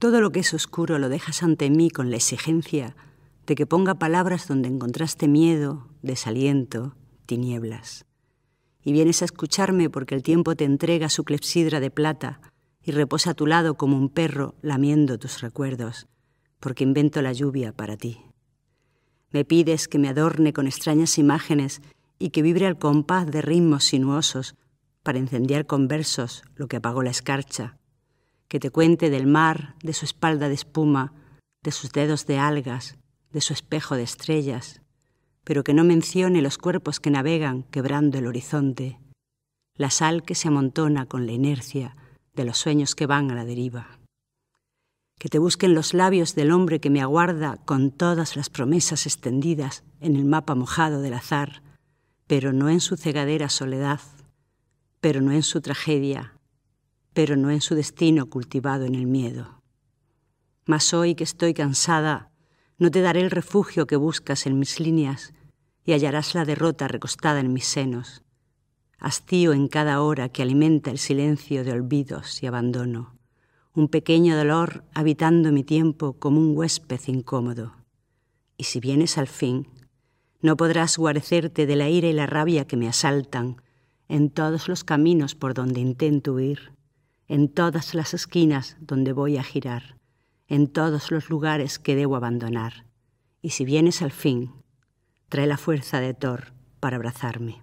Todo lo que es oscuro lo dejas ante mí con la exigencia de que ponga palabras donde encontraste miedo, desaliento, tinieblas. Y vienes a escucharme porque el tiempo te entrega su clepsidra de plata y reposa a tu lado como un perro lamiendo tus recuerdos, porque invento la lluvia para ti. Me pides que me adorne con extrañas imágenes y que vibre al compás de ritmos sinuosos para encendiar con versos lo que apagó la escarcha que te cuente del mar, de su espalda de espuma, de sus dedos de algas, de su espejo de estrellas, pero que no mencione los cuerpos que navegan quebrando el horizonte, la sal que se amontona con la inercia de los sueños que van a la deriva. Que te busquen los labios del hombre que me aguarda con todas las promesas extendidas en el mapa mojado del azar, pero no en su cegadera soledad, pero no en su tragedia, pero no en su destino cultivado en el miedo. Mas hoy que estoy cansada, no te daré el refugio que buscas en mis líneas y hallarás la derrota recostada en mis senos, hastío en cada hora que alimenta el silencio de olvidos y abandono, un pequeño dolor habitando mi tiempo como un huésped incómodo. Y si vienes al fin, no podrás guarecerte de la ira y la rabia que me asaltan en todos los caminos por donde intento huir, en todas las esquinas donde voy a girar, en todos los lugares que debo abandonar. Y si vienes al fin, trae la fuerza de Thor para abrazarme.